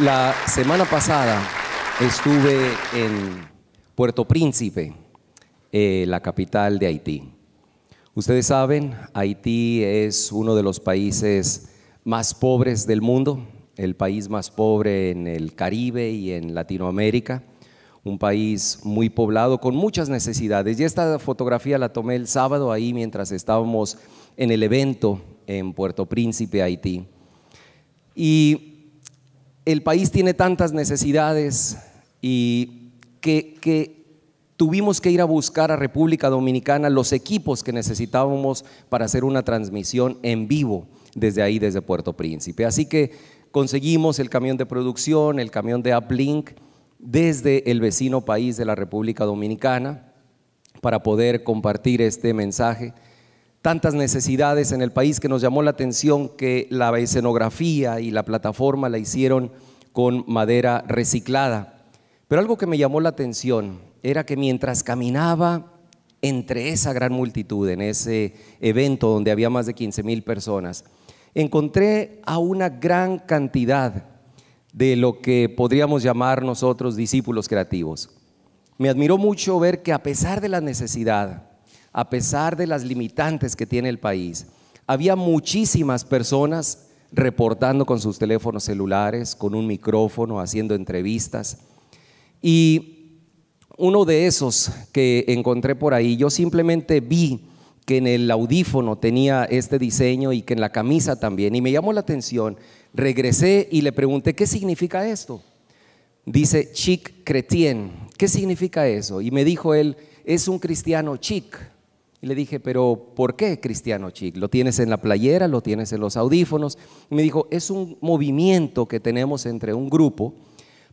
La semana pasada estuve en Puerto Príncipe, eh, la capital de Haití. Ustedes saben, Haití es uno de los países más pobres del mundo, el país más pobre en el Caribe y en Latinoamérica, un país muy poblado con muchas necesidades. Y esta fotografía la tomé el sábado ahí mientras estábamos en el evento en Puerto Príncipe, Haití. Y el país tiene tantas necesidades y que, tuvimos que ir a buscar a República Dominicana los equipos que necesitábamos para hacer una transmisión en vivo desde ahí, desde Puerto Príncipe. Así que conseguimos el camión de producción, el camión de Uplink desde el vecino país de la República Dominicana para poder compartir este mensaje tantas necesidades en el país que nos llamó la atención que la escenografía y la plataforma la hicieron con madera reciclada. Pero algo que me llamó la atención era que mientras caminaba entre esa gran multitud, en ese evento donde había más de 15 mil personas, encontré a una gran cantidad de lo que podríamos llamar nosotros discípulos creativos. Me admiró mucho ver que a pesar de la necesidad, a pesar de las limitantes que tiene el país, había muchísimas personas reportando con sus teléfonos celulares, con un micrófono, haciendo entrevistas. Y uno de esos que encontré por ahí, yo simplemente vi que en el audífono tenía este diseño y que en la camisa también, y me llamó la atención. Regresé y le pregunté, ¿qué significa esto? Dice chic cretien. ¿Qué significa eso? Y me dijo él, es un cristiano chic. Y le dije, pero ¿por qué cristiano chic? ¿Lo tienes en la playera? ¿Lo tienes en los audífonos? Y me dijo, es un movimiento que tenemos entre un grupo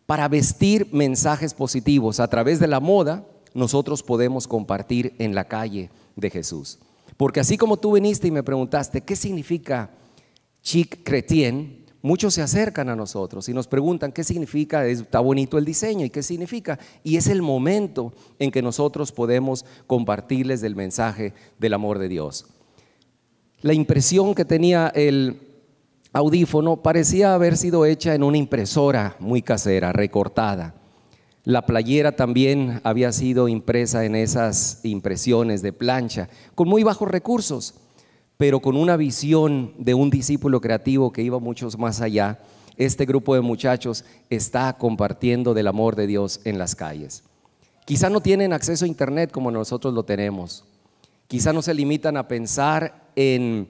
para vestir mensajes positivos. A través de la moda nosotros podemos compartir en la calle de Jesús. Porque así como tú viniste y me preguntaste, ¿qué significa chic cretien? Muchos se acercan a nosotros y nos preguntan qué significa, está bonito el diseño y qué significa. Y es el momento en que nosotros podemos compartirles el mensaje del amor de Dios. La impresión que tenía el audífono parecía haber sido hecha en una impresora muy casera, recortada. La playera también había sido impresa en esas impresiones de plancha, con muy bajos recursos pero con una visión de un discípulo creativo que iba muchos más allá, este grupo de muchachos está compartiendo del amor de Dios en las calles. Quizá no tienen acceso a Internet como nosotros lo tenemos. Quizá no se limitan a pensar en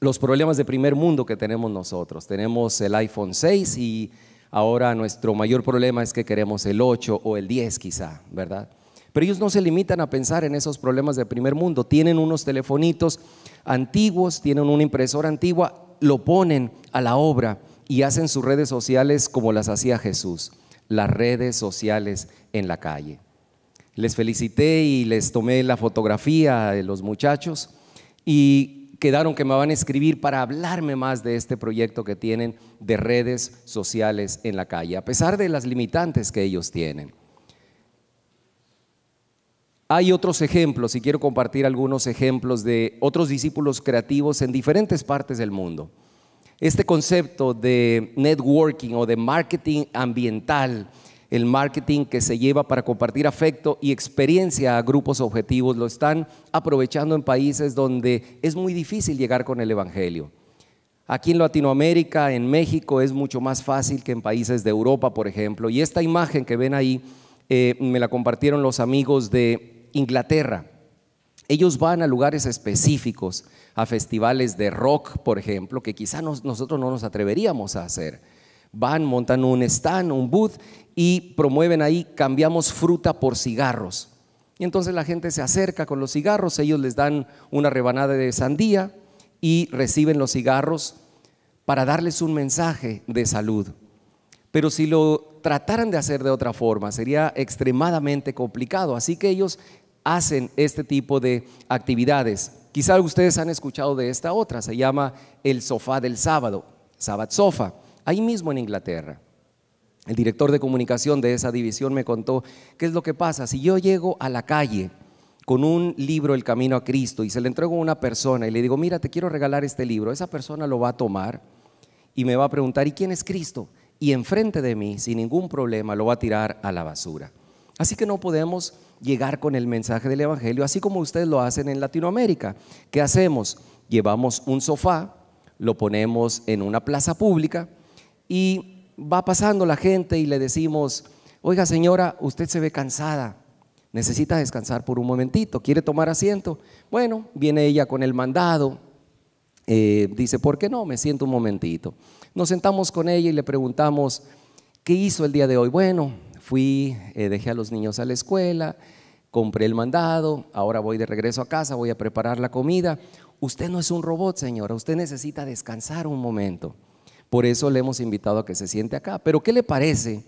los problemas de primer mundo que tenemos nosotros. Tenemos el iPhone 6 y ahora nuestro mayor problema es que queremos el 8 o el 10 quizá, ¿verdad? Pero ellos no se limitan a pensar en esos problemas del primer mundo. Tienen unos telefonitos antiguos, tienen una impresora antigua, lo ponen a la obra y hacen sus redes sociales como las hacía Jesús, las redes sociales en la calle. Les felicité y les tomé la fotografía de los muchachos y quedaron que me van a escribir para hablarme más de este proyecto que tienen de redes sociales en la calle, a pesar de las limitantes que ellos tienen. Hay otros ejemplos y quiero compartir algunos ejemplos de otros discípulos creativos en diferentes partes del mundo. Este concepto de networking o de marketing ambiental, el marketing que se lleva para compartir afecto y experiencia a grupos objetivos, lo están aprovechando en países donde es muy difícil llegar con el Evangelio. Aquí en Latinoamérica, en México, es mucho más fácil que en países de Europa, por ejemplo. Y esta imagen que ven ahí eh, me la compartieron los amigos de Inglaterra. Ellos van a lugares específicos, a festivales de rock, por ejemplo, que quizá nosotros no nos atreveríamos a hacer. Van, montan un stand, un booth y promueven ahí, cambiamos fruta por cigarros. Y entonces la gente se acerca con los cigarros, ellos les dan una rebanada de sandía y reciben los cigarros para darles un mensaje de salud. Pero si lo trataran de hacer de otra forma, sería extremadamente complicado. Así que ellos hacen este tipo de actividades. Quizá ustedes han escuchado de esta otra, se llama el sofá del sábado, Sabbath Sofa, ahí mismo en Inglaterra. El director de comunicación de esa división me contó qué es lo que pasa. Si yo llego a la calle con un libro, El Camino a Cristo, y se le entrego a una persona y le digo, mira, te quiero regalar este libro, esa persona lo va a tomar y me va a preguntar, ¿y quién es Cristo? Y enfrente de mí, sin ningún problema, lo va a tirar a la basura. Así que no podemos llegar con el mensaje del Evangelio, así como ustedes lo hacen en Latinoamérica. ¿Qué hacemos? Llevamos un sofá, lo ponemos en una plaza pública y va pasando la gente y le decimos, oiga señora, usted se ve cansada, necesita descansar por un momentito, quiere tomar asiento. Bueno, viene ella con el mandado, eh, dice, ¿por qué no? Me siento un momentito. Nos sentamos con ella y le preguntamos, ¿qué hizo el día de hoy? Bueno, fui, eh, dejé a los niños a la escuela, compré el mandado, ahora voy de regreso a casa, voy a preparar la comida. Usted no es un robot, señora, usted necesita descansar un momento. Por eso le hemos invitado a que se siente acá. Pero ¿qué le parece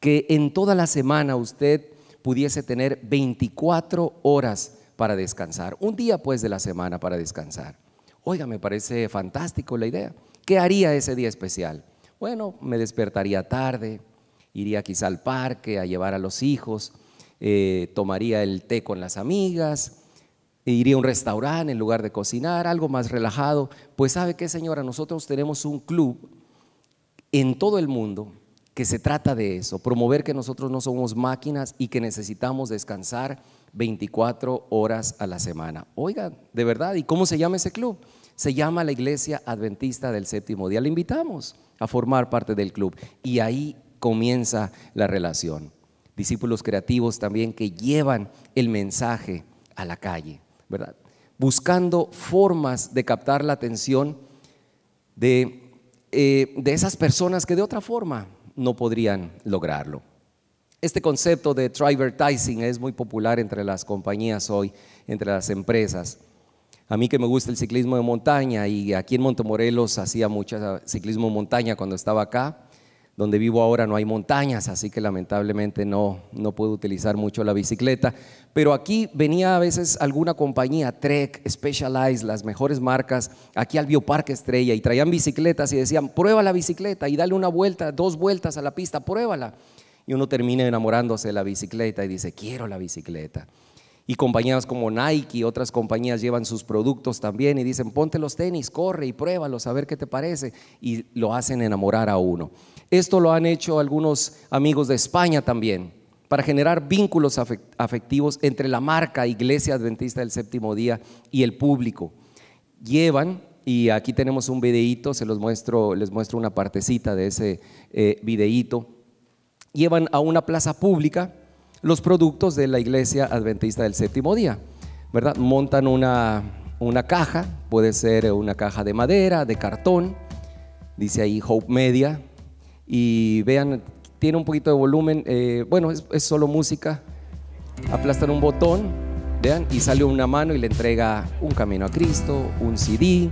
que en toda la semana usted pudiese tener 24 horas para descansar? Un día pues de la semana para descansar. Oiga, me parece fantástico la idea. ¿Qué haría ese día especial? Bueno, me despertaría tarde, iría quizá al parque a llevar a los hijos, eh, tomaría el té con las amigas, iría a un restaurante en lugar de cocinar, algo más relajado. Pues sabe qué, señora, nosotros tenemos un club en todo el mundo que se trata de eso, promover que nosotros no somos máquinas y que necesitamos descansar 24 horas a la semana. Oigan, de verdad, ¿y cómo se llama ese club? Se llama la Iglesia Adventista del Séptimo Día. Le invitamos a formar parte del club y ahí comienza la relación. Discípulos creativos también que llevan el mensaje a la calle, ¿verdad? Buscando formas de captar la atención de, eh, de esas personas que de otra forma no podrían lograrlo. Este concepto de trivertising es muy popular entre las compañías hoy, entre las empresas. A mí que me gusta el ciclismo de montaña y aquí en Montemorelos hacía mucho ciclismo de montaña cuando estaba acá, donde vivo ahora no hay montañas, así que lamentablemente no, no puedo utilizar mucho la bicicleta. Pero aquí venía a veces alguna compañía, Trek, Specialized, las mejores marcas, aquí al Bioparque Estrella y traían bicicletas y decían, prueba la bicicleta y dale una vuelta, dos vueltas a la pista, pruébala. Y uno termina enamorándose de la bicicleta y dice, quiero la bicicleta. Y compañías como Nike y otras compañías llevan sus productos también y dicen, ponte los tenis, corre y pruébalos, a ver qué te parece. Y lo hacen enamorar a uno. Esto lo han hecho algunos amigos de España también, para generar vínculos afectivos entre la marca Iglesia Adventista del Séptimo Día y el público. Llevan, y aquí tenemos un videíto, se los muestro, les muestro una partecita de ese eh, videíto, llevan a una plaza pública los productos de la Iglesia Adventista del Séptimo Día, ¿verdad? Montan una, una caja, puede ser eh, una caja de madera, de cartón, dice ahí Hope Media, y vean, tiene un poquito de volumen, eh, bueno, es, solo música, aplastan un botón, vean, y sale una mano y le entrega un camino a Cristo, un CD,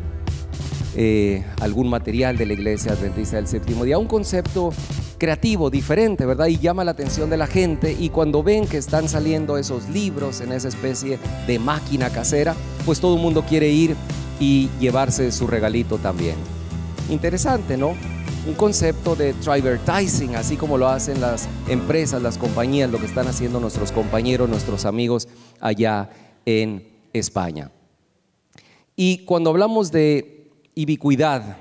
eh, algún material de la iglesia adventista del séptimo día, un concepto creativo, diferente, ¿verdad? Y llama la atención de la gente y cuando ven que están saliendo esos libros en esa especie de máquina casera, pues todo el mundo quiere ir y llevarse su regalito también. Interesante, ¿no? un concepto de trivertising, así como lo hacen las empresas, las compañías, lo que están haciendo nuestros compañeros, nuestros amigos allá en España. Y cuando hablamos de ubicuidad,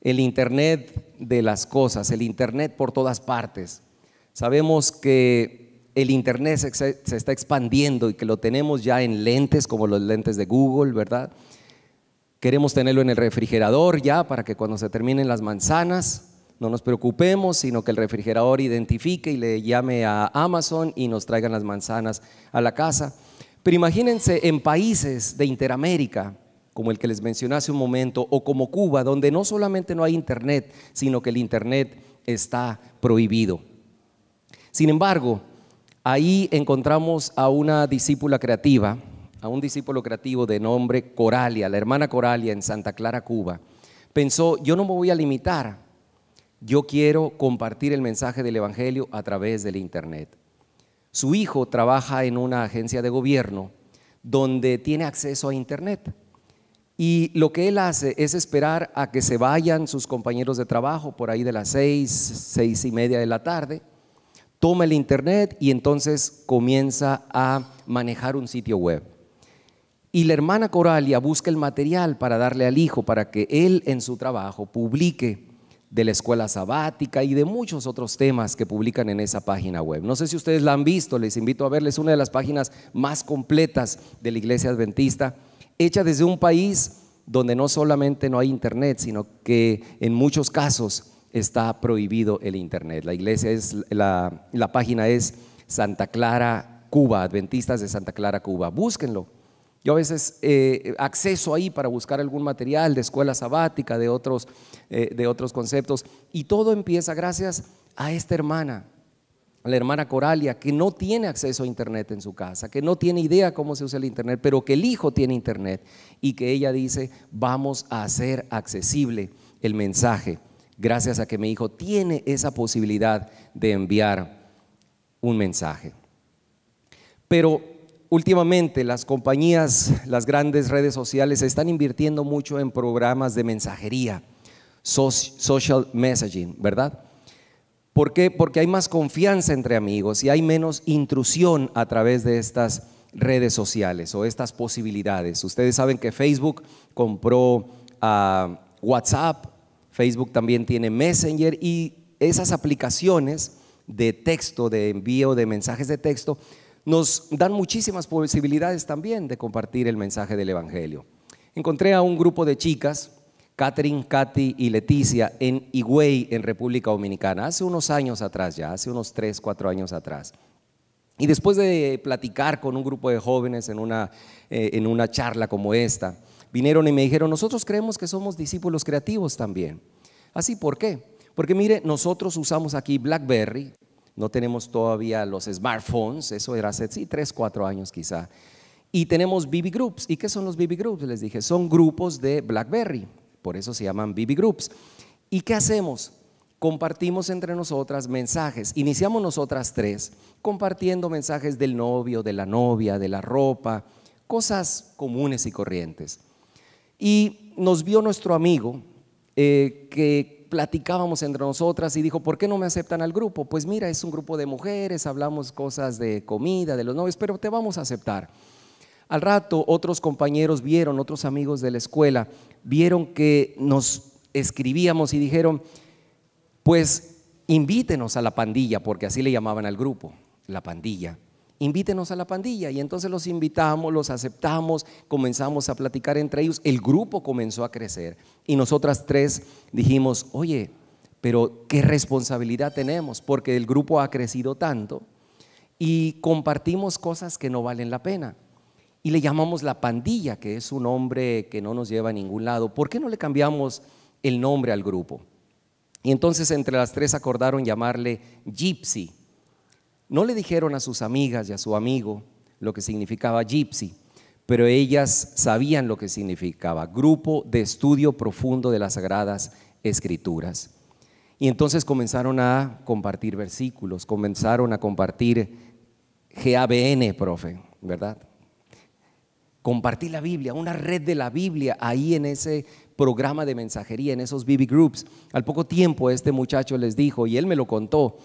el Internet de las cosas, el Internet por todas partes, sabemos que el Internet se, se está expandiendo y que lo tenemos ya en lentes como los lentes de Google, ¿verdad? Queremos tenerlo en el refrigerador ya para que cuando se terminen las manzanas no nos preocupemos, sino que el refrigerador identifique y le llame a Amazon y nos traigan las manzanas a la casa. Pero imagínense en países de Interamérica, como el que les mencioné hace un momento, o como Cuba, donde no solamente no hay Internet, sino que el Internet está prohibido. Sin embargo, ahí encontramos a una discípula creativa a un discípulo creativo de nombre Coralia, la hermana Coralia en Santa Clara, Cuba, pensó, yo no me voy a limitar, yo quiero compartir el mensaje del Evangelio a través del Internet. Su hijo trabaja en una agencia de gobierno donde tiene acceso a Internet. Y lo que él hace es esperar a que se vayan sus compañeros de trabajo por ahí de las seis, seis y media de la tarde, toma el Internet y entonces comienza a manejar un sitio web y la hermana Coralia busca el material para darle al hijo, para que él en su trabajo publique de la escuela sabática y de muchos otros temas que publican en esa página web. No sé si ustedes la han visto, les invito a verles una de las páginas más completas de la Iglesia Adventista, hecha desde un país donde no solamente no hay internet, sino que en muchos casos está prohibido el internet. La iglesia es la, la página es Santa Clara Cuba, Adventistas de Santa Clara Cuba. Búsquenlo yo a veces eh, acceso ahí para buscar algún material de escuela sabática, de otros, eh, de otros conceptos. Y todo empieza gracias a esta hermana, a la hermana Coralia, que no tiene acceso a Internet en su casa, que no tiene idea cómo se usa el Internet, pero que el hijo tiene Internet y que ella dice, vamos a hacer accesible el mensaje, gracias a que mi hijo tiene esa posibilidad de enviar un mensaje. Pero últimamente las compañías, las grandes redes sociales están invirtiendo mucho en programas de mensajería, social messaging, ¿verdad? ¿Por qué? Porque hay más confianza entre amigos y hay menos intrusión a través de estas redes sociales o estas posibilidades. Ustedes saben que Facebook compró a ah, WhatsApp, Facebook también tiene Messenger y esas aplicaciones de texto, de envío de mensajes de texto, nos dan muchísimas posibilidades también de compartir el mensaje del Evangelio. Encontré a un grupo de chicas, Catherine, Katy y Leticia, en Higüey, en República Dominicana, hace unos años atrás ya, hace unos tres, cuatro años atrás. Y después de platicar con un grupo de jóvenes en una, eh, en una charla como esta, vinieron y me dijeron, nosotros creemos que somos discípulos creativos también. ¿Así por qué? Porque mire, nosotros usamos aquí BlackBerry, no tenemos todavía los smartphones, eso era hace sí, 3, 4 años quizá. Y tenemos BB Groups. ¿Y qué son los BB Groups? Les dije, son grupos de BlackBerry, por eso se llaman BB Groups. ¿Y qué hacemos? Compartimos entre nosotras mensajes. Iniciamos nosotras tres compartiendo mensajes del novio, de la novia, de la ropa, cosas comunes y corrientes. Y nos vio nuestro amigo eh, que platicábamos entre nosotras y dijo, ¿por qué no me aceptan al grupo? Pues mira, es un grupo de mujeres, hablamos cosas de comida, de los novios, pero te vamos a aceptar. Al rato otros compañeros vieron, otros amigos de la escuela, vieron que nos escribíamos y dijeron, pues invítenos a la pandilla, porque así le llamaban al grupo, la pandilla invítenos a la pandilla. Y entonces los invitamos, los aceptamos, comenzamos a platicar entre ellos. El grupo comenzó a crecer y nosotras tres dijimos, oye, pero qué responsabilidad tenemos porque el grupo ha crecido tanto y compartimos cosas que no valen la pena. Y le llamamos la pandilla, que es un nombre que no nos lleva a ningún lado. ¿Por qué no le cambiamos el nombre al grupo? Y entonces entre las tres acordaron llamarle Gypsy no le dijeron a sus amigas y a su amigo lo que significaba gypsy, pero ellas sabían lo que significaba, grupo de estudio profundo de las sagradas escrituras. Y entonces comenzaron a compartir versículos, comenzaron a compartir GABN, profe, ¿verdad? Compartir la Biblia, una red de la Biblia ahí en ese programa de mensajería, en esos BB Groups. Al poco tiempo este muchacho les dijo, y él me lo contó,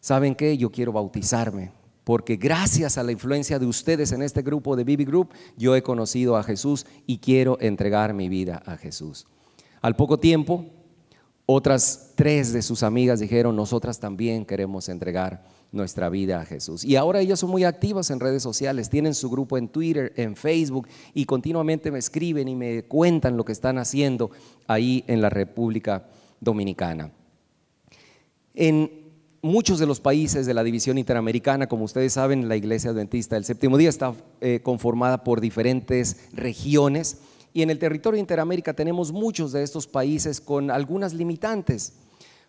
¿saben qué? Yo quiero bautizarme, porque gracias a la influencia de ustedes en este grupo de Bibi Group, yo he conocido a Jesús y quiero entregar mi vida a Jesús. Al poco tiempo, otras tres de sus amigas dijeron, nosotras también queremos entregar nuestra vida a Jesús. Y ahora ellas son muy activas en redes sociales, tienen su grupo en Twitter, en Facebook y continuamente me escriben y me cuentan lo que están haciendo ahí en la República Dominicana. En muchos de los países de la división interamericana, como ustedes saben, la Iglesia Adventista del Séptimo Día está eh, conformada por diferentes regiones y en el territorio Interamérica tenemos muchos de estos países con algunas limitantes,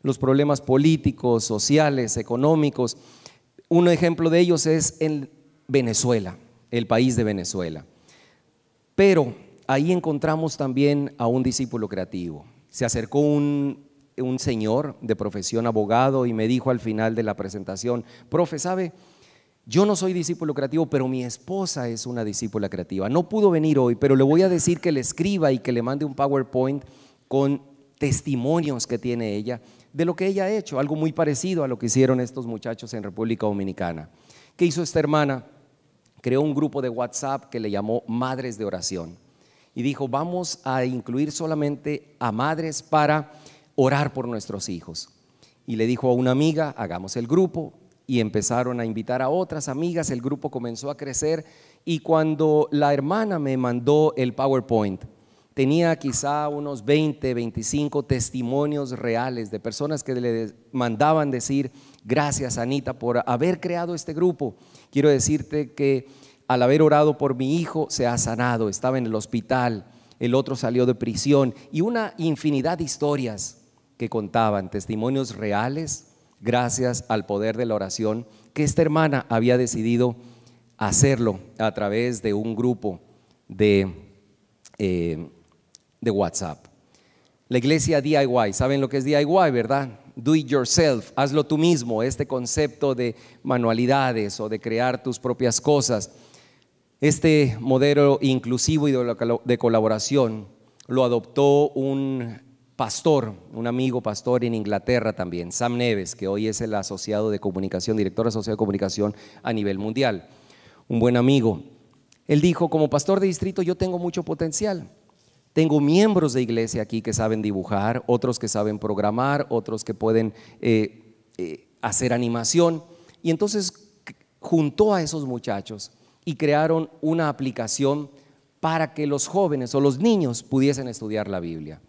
los problemas políticos, sociales, económicos. Un ejemplo de ellos es en Venezuela, el país de Venezuela. Pero ahí encontramos también a un discípulo creativo. Se acercó un un señor de profesión abogado y me dijo al final de la presentación, profe, ¿sabe? Yo no soy discípulo creativo, pero mi esposa es una discípula creativa. No pudo venir hoy, pero le voy a decir que le escriba y que le mande un PowerPoint con testimonios que tiene ella de lo que ella ha hecho, algo muy parecido a lo que hicieron estos muchachos en República Dominicana. ¿Qué hizo esta hermana? Creó un grupo de WhatsApp que le llamó Madres de Oración y dijo, vamos a incluir solamente a madres para orar por nuestros hijos. Y le dijo a una amiga, hagamos el grupo, y empezaron a invitar a otras amigas, el grupo comenzó a crecer, y cuando la hermana me mandó el PowerPoint, tenía quizá unos 20, 25 testimonios reales de personas que le mandaban decir, gracias Anita por haber creado este grupo. Quiero decirte que al haber orado por mi hijo se ha sanado, estaba en el hospital, el otro salió de prisión y una infinidad de historias que contaban testimonios reales gracias al poder de la oración que esta hermana había decidido hacerlo a través de un grupo de, eh, de WhatsApp. La iglesia DIY, ¿saben lo que es DIY, verdad? Do it yourself, hazlo tú mismo, este concepto de manualidades o de crear tus propias cosas. Este modelo inclusivo y de colaboración lo adoptó un pastor, un amigo pastor en Inglaterra también, Sam Neves, que hoy es el asociado de comunicación, director asociado de comunicación a nivel mundial, un buen amigo. Él dijo, como pastor de distrito yo tengo mucho potencial. Tengo miembros de iglesia aquí que saben dibujar, otros que saben programar, otros que pueden eh, eh, hacer animación. Y entonces juntó a esos muchachos y crearon una aplicación para que los jóvenes o los niños pudiesen estudiar la Biblia.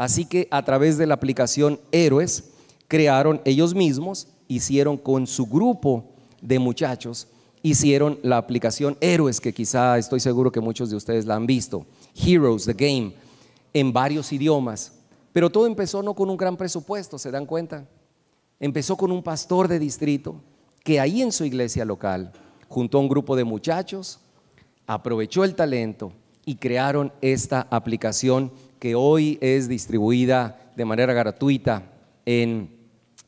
Así que a través de la aplicación Héroes crearon ellos mismos, hicieron con su grupo de muchachos, hicieron la aplicación Héroes, que quizá estoy seguro que muchos de ustedes la han visto, Heroes, The Game, en varios idiomas. Pero todo empezó no con un gran presupuesto, ¿se dan cuenta? Empezó con un pastor de distrito que ahí en su iglesia local juntó a un grupo de muchachos, aprovechó el talento y crearon esta aplicación que hoy es distribuida de manera gratuita en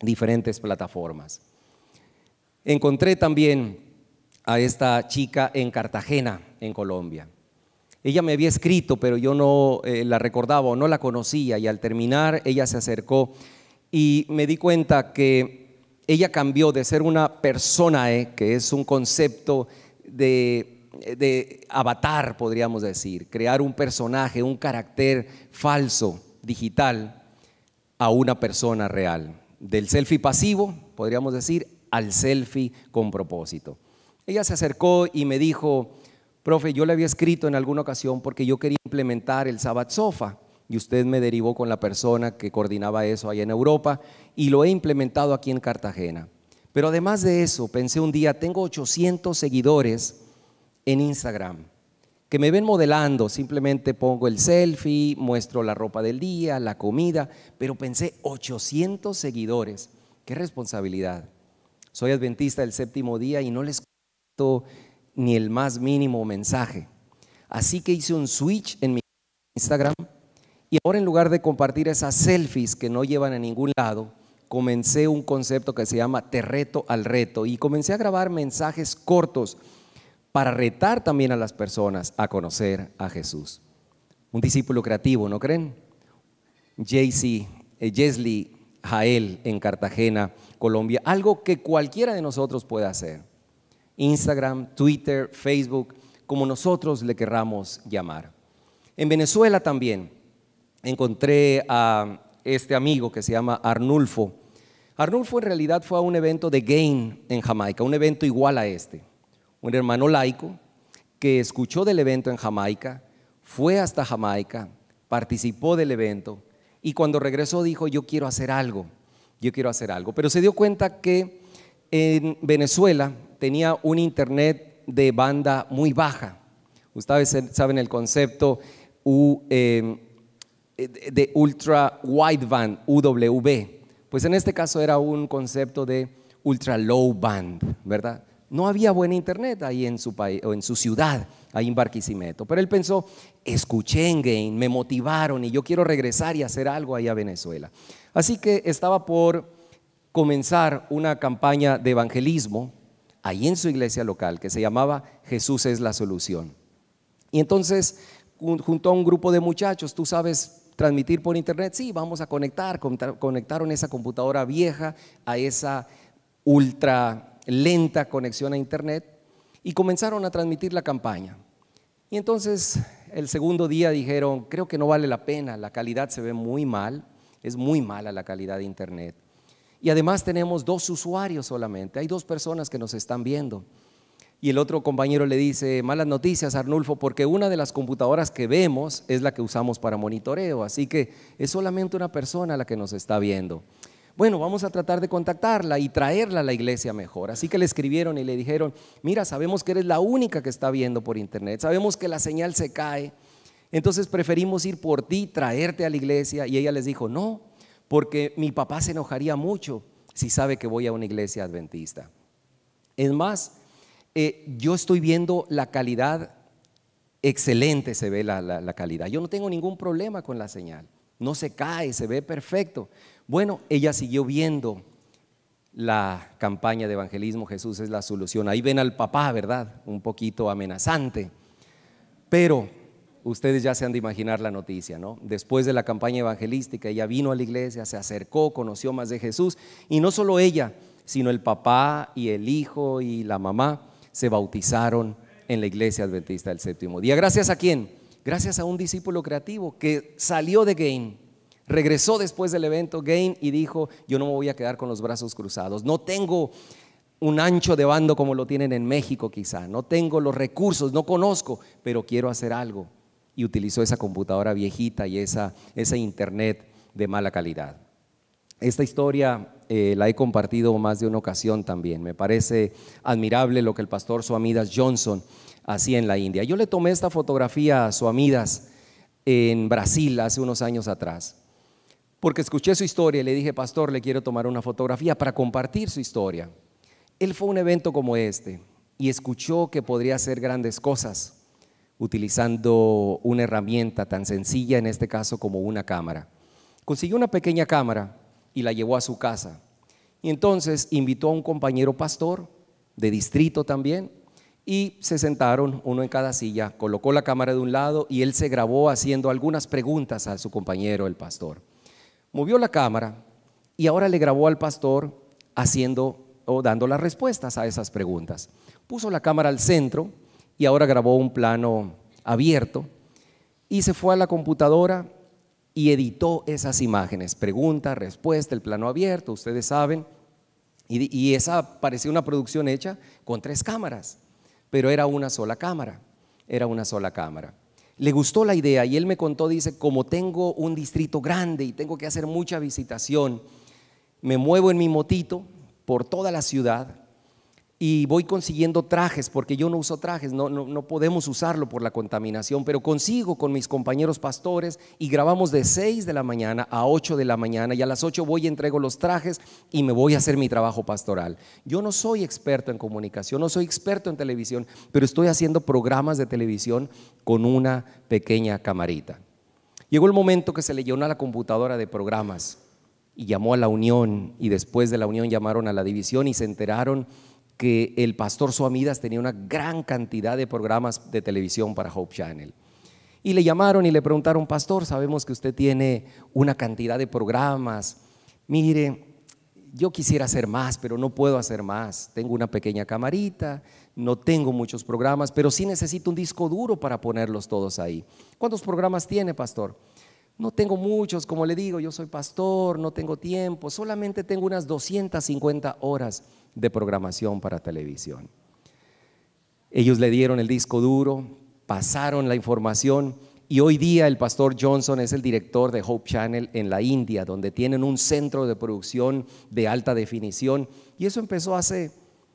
diferentes plataformas. Encontré también a esta chica en Cartagena, en Colombia. Ella me había escrito, pero yo no eh, la recordaba o no la conocía, y al terminar ella se acercó y me di cuenta que ella cambió de ser una persona, eh, que es un concepto de eh, de avatar, podríamos decir, crear un personaje, un carácter falso, digital, a una persona real. Del selfie pasivo, podríamos decir, al selfie con propósito. Ella se acercó y me dijo, profe, yo le había escrito en alguna ocasión porque yo quería implementar el Sabbath Sofa y usted me derivó con la persona que coordinaba eso allá en Europa y lo he implementado aquí en Cartagena. Pero además de eso, pensé un día, tengo 800 seguidores en Instagram, que me ven modelando, simplemente pongo el selfie, muestro la ropa del día, la comida, pero pensé 800 seguidores, qué responsabilidad. Soy adventista del séptimo día y no les cuento ni el más mínimo mensaje. Así que hice un switch en mi Instagram y ahora en lugar de compartir esas selfies que no llevan a ningún lado, comencé un concepto que se llama Te reto al reto y comencé a grabar mensajes cortos para retar también a las personas a conocer a Jesús. Un discípulo creativo, ¿no creen? JC, eh, Jessly, Jael en Cartagena, Colombia, algo que cualquiera de nosotros puede hacer. Instagram, Twitter, Facebook, como nosotros le querramos llamar. En Venezuela también encontré a este amigo que se llama Arnulfo. Arnulfo en realidad fue a un evento de Gain en Jamaica, un evento igual a este un hermano laico que escuchó del evento en Jamaica, fue hasta Jamaica, participó del evento y cuando regresó dijo, yo quiero hacer algo, yo quiero hacer algo. Pero se dio cuenta que en Venezuela tenía un internet de banda muy baja. Ustedes saben el concepto eh, eh, de Ultra wide band, UWB. Pues en este caso era un concepto de Ultra Low Band, ¿verdad? No había buena internet ahí en su, país, o en su ciudad, ahí en Barquisimeto. Pero él pensó, escuché en game, me motivaron y yo quiero regresar y hacer algo ahí a Venezuela. Así que estaba por comenzar una campaña de evangelismo ahí en su iglesia local que se llamaba Jesús es la solución. Y entonces, junto a un grupo de muchachos, tú sabes transmitir por internet, sí, vamos a conectar, conectaron esa computadora vieja a esa ultra lenta conexión a Internet y comenzaron a transmitir la campaña. Y entonces el segundo día dijeron, creo que no vale la pena, la calidad se ve muy mal, es muy mala la calidad de Internet. Y además tenemos dos usuarios solamente, hay dos personas que nos están viendo. Y el otro compañero le dice, malas noticias, Arnulfo, porque una de las computadoras que vemos es la que usamos para monitoreo, así que es solamente una persona la que nos está viendo bueno, vamos a tratar de contactarla y traerla a la iglesia mejor. Así que le escribieron y le dijeron, mira, sabemos que eres la única que está viendo por internet, sabemos que la señal se cae, entonces preferimos ir por ti, traerte a la iglesia. Y ella les dijo, no, porque mi papá se enojaría mucho si sabe que voy a una iglesia adventista. Es más, eh, yo estoy viendo la calidad, excelente se ve la calidad. Yo no tengo ningún problema con la señal no se cae, se ve perfecto. Bueno, ella siguió viendo la campaña de evangelismo, Jesús es la solución. Ahí ven al papá, ¿verdad? Un poquito amenazante. Pero ustedes ya se han de imaginar la noticia, ¿no? Después de la campaña evangelística, ella vino a la iglesia, se acercó, conoció más de Jesús, y no solo ella, sino el papá y el hijo y la mamá se bautizaron en la iglesia adventista del séptimo día. Gracias a quién? gracias a un discípulo creativo que salió de Gain, regresó después del evento Gain y dijo, yo no me voy a quedar con los brazos cruzados, no tengo un ancho de bando como lo tienen en México quizá, no tengo los recursos, no conozco, pero quiero hacer algo. Y utilizó esa computadora viejita y esa, internet de mala calidad. Esta historia eh, la he compartido más de una ocasión también. Me parece admirable lo que el pastor Suamidas Johnson así en la India. Yo le tomé esta fotografía a su Suamidas en Brasil hace unos años atrás, porque escuché su historia y le dije, pastor, le quiero tomar una fotografía para compartir su historia. Él fue a un evento como este y escuchó que podría hacer grandes cosas utilizando una herramienta tan sencilla, en este caso como una cámara. Consiguió una pequeña cámara y la llevó a su casa. Y entonces invitó a un compañero pastor de distrito también, y se sentaron uno en cada silla, colocó la cámara de un lado y él se grabó haciendo algunas preguntas a su compañero, el pastor. Movió la cámara y ahora le grabó al pastor haciendo o dando las respuestas a esas preguntas. Puso la cámara al centro y ahora grabó un plano abierto y se fue a la computadora y editó esas imágenes. Pregunta, respuesta, el plano abierto, ustedes saben. Y, y esa parecía una producción hecha con tres cámaras pero era una sola cámara, era una sola cámara. Le gustó la idea y él me contó, dice, como tengo un distrito grande y tengo que hacer mucha visitación, me muevo en mi motito por toda la ciudad y voy consiguiendo trajes, porque yo no uso trajes, no, no, podemos usarlo por la contaminación, pero consigo con mis compañeros pastores y grabamos de 6 de la mañana a 8 de la mañana y a las 8 voy y entrego los trajes y me voy a hacer mi trabajo pastoral. Yo no soy experto en comunicación, no soy experto en televisión, pero estoy haciendo programas de televisión con una pequeña camarita. Llegó el momento que se le llenó la computadora de programas y llamó a la unión y después de la unión llamaron a la división y se enteraron que el pastor Suamidas tenía una gran cantidad de programas de televisión para Hope Channel. Y le llamaron y le preguntaron, pastor, sabemos que usted tiene una cantidad de programas. Mire, yo quisiera hacer más, pero no puedo hacer más. Tengo una pequeña camarita, no tengo muchos programas, pero sí necesito un disco duro para ponerlos todos ahí. ¿Cuántos programas tiene, pastor? No tengo muchos, como le digo, yo soy pastor, no tengo tiempo, solamente tengo unas 250 horas de programación para televisión. Ellos le dieron el disco duro, pasaron la información y hoy día el pastor Johnson es el director de Hope Channel en la India, donde tienen un centro de producción de alta definición. Y eso empezó hace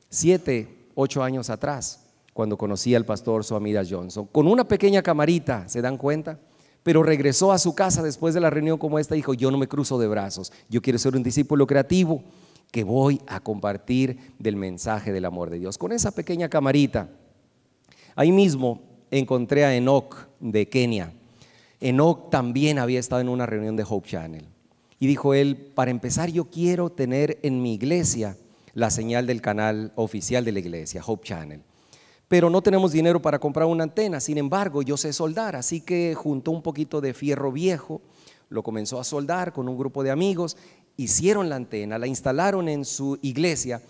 siete, ocho años atrás, cuando conocí al pastor Suamida Johnson, con una pequeña camarita, ¿se dan cuenta? Pero regresó a su casa después de la reunión como esta y dijo, yo no me cruzo de brazos, yo quiero ser un discípulo creativo que voy a compartir del mensaje del amor de Dios. Con esa pequeña camarita, ahí mismo encontré a Enoch de Kenia. Enoch también había estado en una reunión de Hope Channel. Y dijo él, para empezar yo quiero tener en mi iglesia la señal del canal oficial de la iglesia, Hope Channel. Pero no tenemos dinero para comprar una antena, sin embargo yo sé soldar, así que juntó un poquito de fierro viejo, lo comenzó a soldar con un grupo de amigos hicieron la antena, la instalaron en su iglesia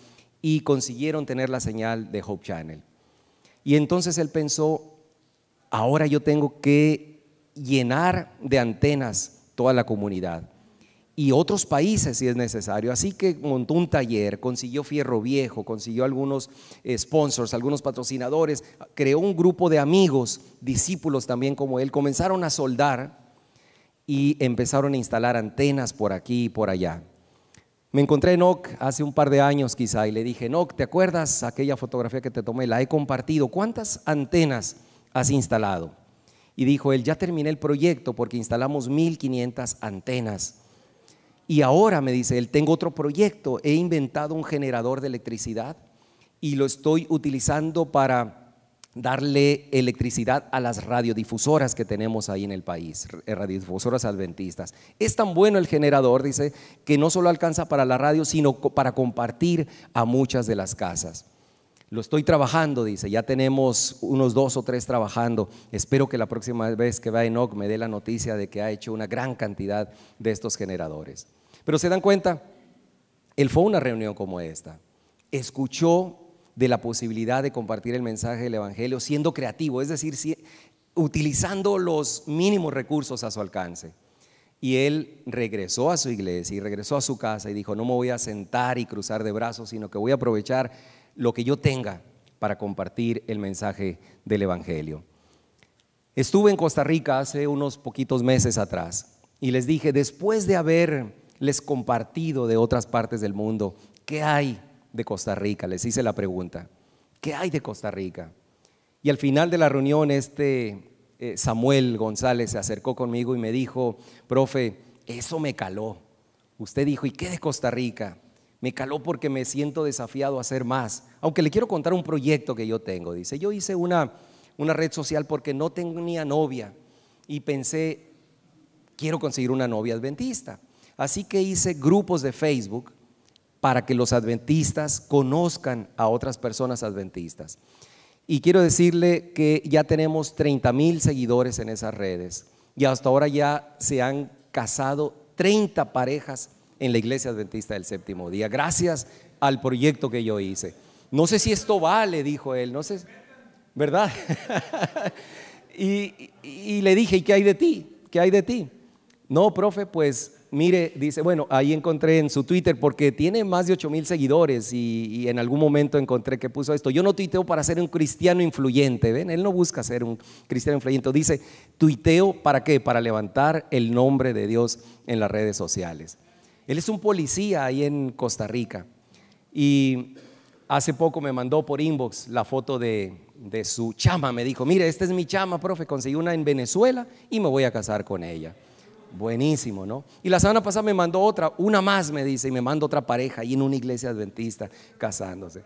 y consiguieron tener la señal de Hope Channel. Y entonces él pensó, ahora yo tengo que llenar de antenas toda la comunidad y otros países si es necesario. Así que montó un taller, consiguió fierro viejo, consiguió algunos eh, sponsors, algunos patrocinadores, creó un grupo de amigos, discípulos también como él, comenzaron a soldar y empezaron a instalar antenas por aquí y por allá. Me encontré en Ok hace un par de años quizá y le dije, "Ok, ¿te acuerdas aquella fotografía que te tomé? La he compartido. ¿Cuántas antenas has instalado? Y dijo él, ya terminé el proyecto porque instalamos 1500 antenas. Y ahora, me dice él, tengo otro proyecto. He inventado un generador de electricidad y lo estoy utilizando para darle electricidad a las radiodifusoras que tenemos ahí en el país, eh, radiodifusoras adventistas. Es tan bueno el generador, dice, que no solo alcanza para la radio, sino para compartir a muchas de las casas. Lo estoy trabajando, dice, ya tenemos unos dos o tres trabajando. Espero que la próxima vez que va Enoch me dé la noticia de que ha hecho una gran cantidad de estos generadores. Pero se dan cuenta, él fue a una reunión como esta, escuchó de la posibilidad de compartir el mensaje del Evangelio siendo creativo, es decir, utilizando los mínimos recursos a su alcance. Y él regresó a su iglesia y regresó a su casa y dijo, no me voy a sentar y cruzar de brazos, sino que voy a aprovechar lo que yo tenga para compartir el mensaje del Evangelio. Estuve en Costa Rica hace unos poquitos meses atrás y les dije, después de haberles compartido de otras partes del mundo, ¿qué hay de Costa Rica? Les hice la pregunta. ¿Qué hay de Costa Rica? Y al final de la reunión este eh, Samuel González se acercó conmigo y me dijo, profe, eso me caló. Usted dijo, ¿y qué de Costa Rica? Me caló porque me siento desafiado a hacer más. Aunque le quiero contar un proyecto que yo tengo. Dice, yo hice una, una red social porque no tenía novia y pensé, quiero conseguir una novia adventista. Así que hice grupos de Facebook para que los adventistas conozcan a otras personas adventistas. Y quiero decirle que ya tenemos 30 mil seguidores en esas redes y hasta ahora ya se han casado 30 parejas en la iglesia adventista del séptimo día, gracias al proyecto que yo hice. No sé si esto vale, dijo él, no sé, ¿verdad? y, le dije, ¿y qué hay de ti? ¿Qué hay de ti? No, profe, pues mire, dice, bueno, ahí encontré en su Twitter, porque tiene más de 8 mil seguidores y, en algún momento encontré que puso esto. Yo no tuiteo para ser un cristiano influyente, ¿ven? Él no busca ser un cristiano influyente. Dice, tuiteo para qué? Para levantar el nombre de Dios en las redes sociales. Él es un policía ahí en Costa Rica y hace poco me mandó por inbox la foto de, de su chama. Me dijo, mire, esta es mi chama, profe, conseguí una en Venezuela y me voy a casar con ella. Buenísimo, ¿no? Y la semana pasada me mandó otra, una más me dice, y me manda otra pareja ahí en una iglesia adventista casándose.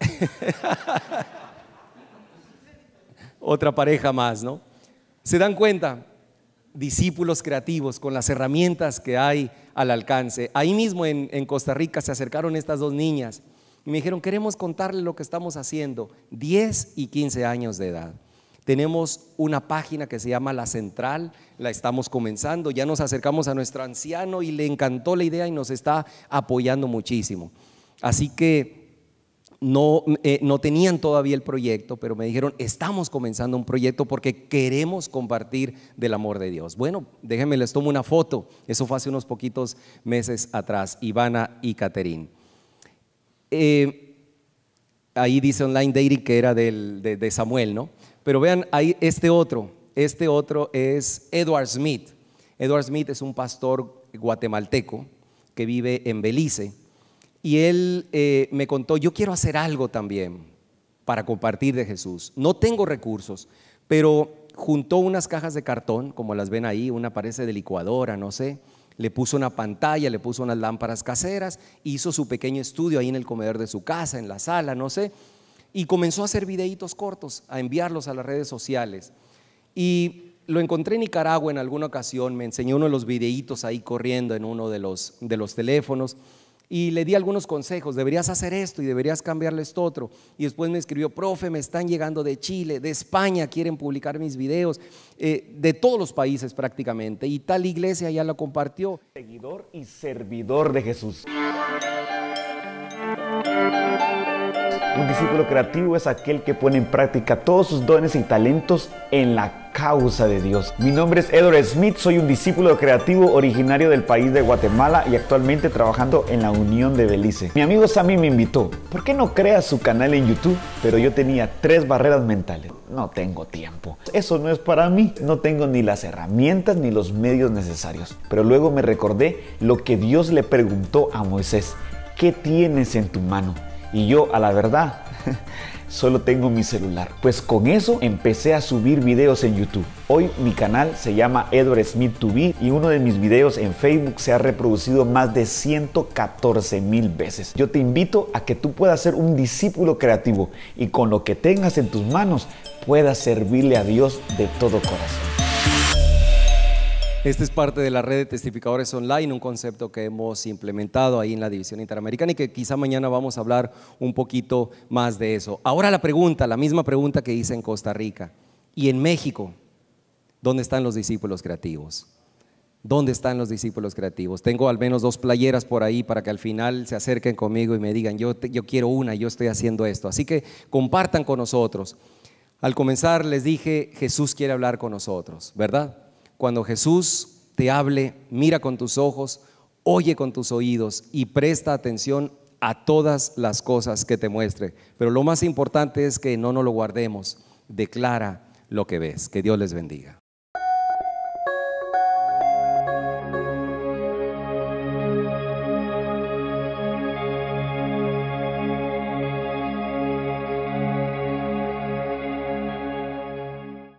otra pareja más, ¿no? ¿Se dan cuenta? Discípulos creativos con las herramientas que hay al alcance. Ahí mismo en, Costa Rica se acercaron estas dos niñas y me dijeron, queremos contarle lo que estamos haciendo, 10 y 15 años de edad. Tenemos una página que se llama La Central, la estamos comenzando, ya nos acercamos a nuestro anciano y le encantó la idea y nos está apoyando muchísimo. Así que no, eh, no tenían todavía el proyecto, pero me dijeron, estamos comenzando un proyecto porque queremos compartir del amor de Dios. Bueno, déjenme, les tomo una foto, eso fue hace unos poquitos meses atrás, Ivana y Caterín. Eh, Ahí dice online dating que era de, Samuel, ¿no? Pero vean, ahí este otro, este otro es Edward Smith. Edward Smith es un pastor guatemalteco que vive en Belice. Y él eh, me contó, yo quiero hacer algo también para compartir de Jesús. No tengo recursos, pero juntó unas cajas de cartón, como las ven ahí, una parece de licuadora, no sé, le puso una pantalla, le puso unas lámparas caseras, hizo su pequeño estudio ahí en el comedor de su casa, en la sala, no sé, y comenzó a hacer videitos cortos, a enviarlos a las redes sociales. Y lo encontré en Nicaragua en alguna ocasión, me enseñó uno de los videitos ahí corriendo en uno de los, de los teléfonos y le di algunos consejos, deberías hacer esto y deberías cambiarle esto otro. Y después me escribió, profe, me están llegando de Chile, de España, quieren publicar mis videos, eh, de todos los países prácticamente. Y tal iglesia ya lo compartió. Seguidor y servidor de Jesús. Un discípulo creativo es aquel que pone en práctica todos sus dones y talentos en la causa de Dios. Mi nombre es Edward Smith, soy un discípulo creativo originario del país de Guatemala y actualmente trabajando en la Unión de Belice. Mi amigo Sammy me invitó, ¿por qué no creas su canal en YouTube? Pero yo tenía tres barreras mentales. No tengo tiempo. Eso no es para mí. No tengo ni las herramientas ni los medios necesarios. Pero luego me recordé lo que Dios le preguntó a Moisés. ¿Qué tienes en tu mano? y yo a la verdad solo tengo mi celular. Pues con eso empecé a subir videos en YouTube. Hoy mi canal se llama Edward Smith to Be y uno de mis videos en Facebook se ha reproducido más de 114 mil veces. Yo te invito a que tú puedas ser un discípulo creativo y con lo que tengas en tus manos puedas servirle a Dios de todo corazón. Esta es parte de la red de testificadores online, un concepto que hemos implementado ahí en la División Interamericana y que quizá mañana vamos a hablar un poquito más de eso. Ahora la pregunta, la misma pregunta que hice en Costa Rica y en México, ¿dónde están los discípulos creativos? ¿Dónde están los discípulos creativos? Tengo al menos dos playeras por ahí para que al final se acerquen conmigo y me digan, yo, yo quiero una, yo estoy haciendo esto. Así que compartan con nosotros. Al comenzar les dije, Jesús quiere hablar con nosotros, ¿verdad? Cuando Jesús te hable, mira con tus ojos, oye con tus oídos y presta atención a todas las cosas que te muestre. Pero lo más importante es que no nos lo guardemos. Declara lo que ves. Que Dios les bendiga.